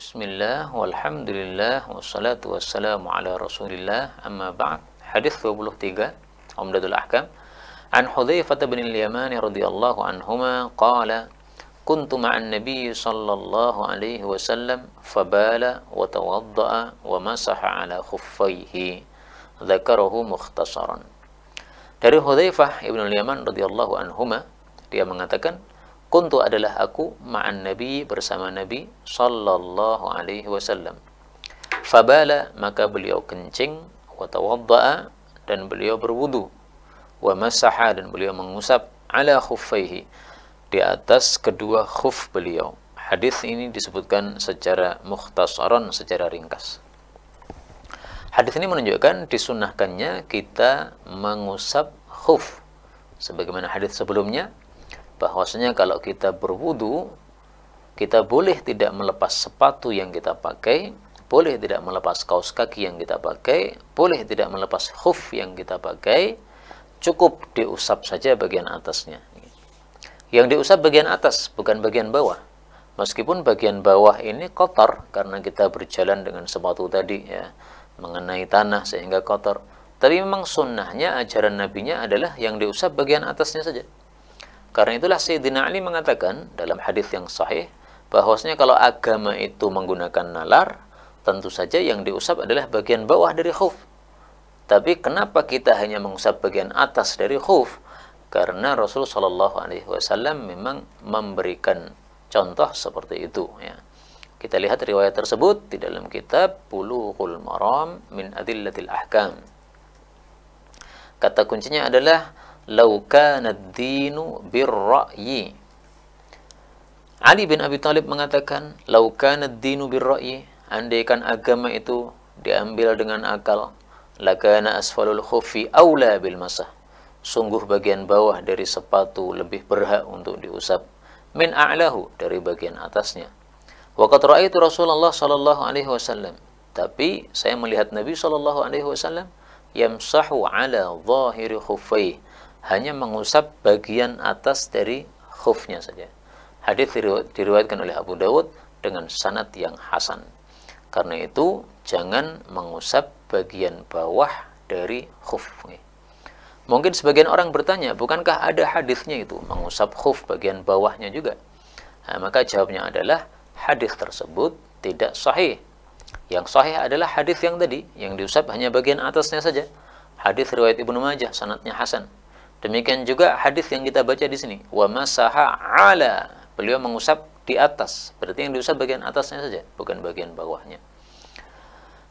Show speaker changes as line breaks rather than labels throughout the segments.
Bismillah, walhamdulillah, wassalatu wassalamu ala rasulillah, amma ba'd. Hadis 23, Umdadul Ahkam. An Hudzaifah bin Al-Yamani radhiyallahu anhuma qala كنت مع النبي صلى الله عليه وسلم فبال وتوضأ ومسح على خفيه ذكره مختصرا Dari Hudzaifah ibn al-Yaman radhiyallahu anhuma dia mengatakan Kuntu adalah aku ma'an Nabi bersama Nabi sallallahu alaihi wasallam. Fabala maka beliau kencing wa tawadda'a dan beliau berwudu wa masaha dan beliau mengusap ala khuffaihi di atas kedua khuf beliau. Hadis ini disebutkan secara mukhtasaran secara ringkas. Hadis ini menunjukkan disunahkannya kita mengusap khuf sebagaimana hadis sebelumnya bahwasanya kalau kita berwudu kita boleh tidak melepas sepatu yang kita pakai, boleh tidak melepas kaos kaki yang kita pakai, boleh tidak melepas khuf yang kita pakai, cukup diusap saja bagian atasnya. Yang diusap bagian atas, bukan bagian bawah. Meskipun bagian bawah ini kotor karena kita berjalan dengan sepatu tadi ya, mengenai tanah sehingga kotor. Tapi memang sunnahnya ajaran nabinya adalah yang diusap bagian atasnya saja. Karena itulah Sayyidina Ali mengatakan dalam hadis yang sahih bahwasanya kalau agama itu menggunakan nalar, tentu saja yang diusap adalah bagian bawah dari khuf. Tapi kenapa kita hanya mengusap bagian atas dari khuf? Karena Rasul Shallallahu Alaihi Wasallam memang memberikan contoh seperti itu. Ya. Kita lihat riwayat tersebut di dalam kitab Bulughul Maram min Adillatil Ahkam. Kata kuncinya adalah "Lau kana ad-dinu birra'yi." Ali bin Abi Talib mengatakan, "Lau kana ad-dinu birra'yi, andaikan agama itu diambil dengan akal, lakana asfalul khufi aula bil masah." Sungguh bagian bawah dari sepatu lebih berhak untuk diusap min a'lahu dari bagian atasnya. Waqat ra'aitu Rasulullah sallallahu alaihi wasallam. Tapi saya melihat Nabi sallallahu alaihi wasallam yamsahu ala zahiri khuffai hanya mengusap bagian atas dari khufnya saja. Hadis diriwayatkan oleh Abu Dawud dengan sanad yang hasan. Karena itu jangan mengusap bagian bawah dari khuf. Mungkin sebagian orang bertanya, bukankah ada hadisnya itu mengusap khuf bagian bawahnya juga? Nah, maka jawabnya adalah hadis tersebut tidak sahih. Yang sahih adalah hadis yang tadi yang diusap hanya bagian atasnya saja. Hadis riwayat Ibnu Majah sanatnya hasan. Demikian juga hadis yang kita baca di sini, wa masaha ala. Beliau mengusap di atas. Berarti yang diusap bagian atasnya saja, bukan bagian bawahnya.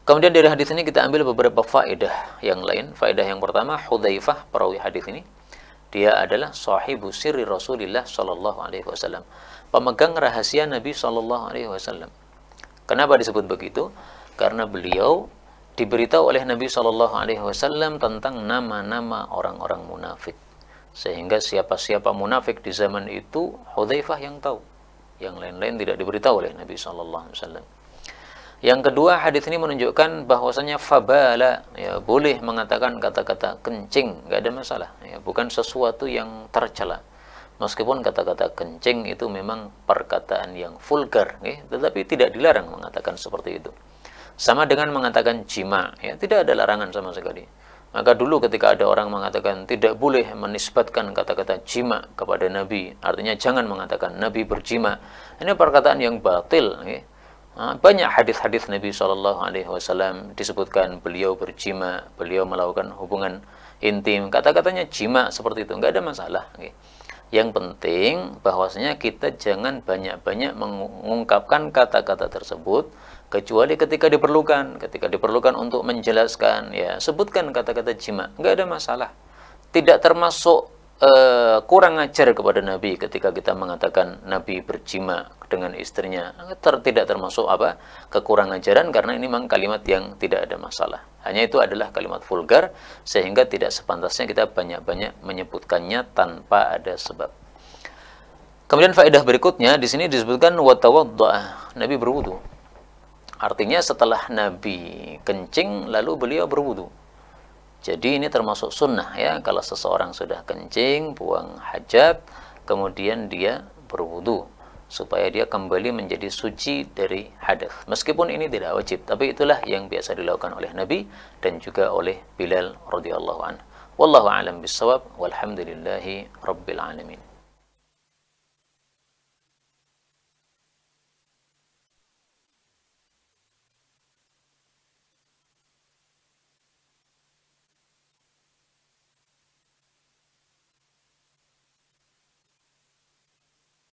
Kemudian dari hadis ini kita ambil beberapa faedah yang lain. Faedah yang pertama, Hudzaifah perawi hadis ini, dia adalah sahibu sirri Rasulillah sallallahu alaihi wasallam, pemegang rahasia Nabi sallallahu alaihi wasallam. Kenapa disebut begitu? Karena beliau diberitahu oleh Nabi Shallallahu Alaihi Wasallam tentang nama-nama orang-orang munafik sehingga siapa-siapa munafik di zaman itu Hudzaifah yang tahu yang lain-lain tidak diberitahu oleh Nabi Shallallahu Alaihi Wasallam yang kedua hadis ini menunjukkan bahwasanya fabala ya boleh mengatakan kata-kata kencing nggak ada masalah ya bukan sesuatu yang tercela meskipun kata-kata kencing itu memang perkataan yang vulgar ya, tetapi tidak dilarang mengatakan seperti itu sama dengan mengatakan jima, ya tidak ada larangan sama sekali. Maka dulu ketika ada orang mengatakan tidak boleh menisbatkan kata-kata jima kepada Nabi, artinya jangan mengatakan Nabi berjima. Ini perkataan yang batil. Ya. Ah, banyak hadis-hadis Nabi Shallallahu Alaihi Wasallam disebutkan beliau berjima, beliau melakukan hubungan intim. Kata-katanya jima seperti itu nggak ada masalah. Ya. Yang penting bahwasanya kita jangan banyak-banyak mengungkapkan kata-kata tersebut kecuali ketika diperlukan, ketika diperlukan untuk menjelaskan ya, sebutkan kata-kata jima, nggak ada masalah. Tidak termasuk Eh, kurang ajar kepada Nabi ketika kita mengatakan Nabi berjima dengan istrinya ter, tidak termasuk apa kekurangan ajaran karena ini memang kalimat yang tidak ada masalah hanya itu adalah kalimat vulgar sehingga tidak sepantasnya kita banyak-banyak menyebutkannya tanpa ada sebab kemudian faedah berikutnya di sini disebutkan doa Nabi berwudu artinya setelah Nabi kencing lalu beliau berwudu jadi ini termasuk sunnah ya kalau seseorang sudah kencing, buang hajat, kemudian dia berwudu supaya dia kembali menjadi suci dari hadas. Meskipun ini tidak wajib, tapi itulah yang biasa dilakukan oleh Nabi dan juga oleh Bilal radhiyallahu anhu. Wallahu a'lam bissawab walhamdulillahi rabbil alamin.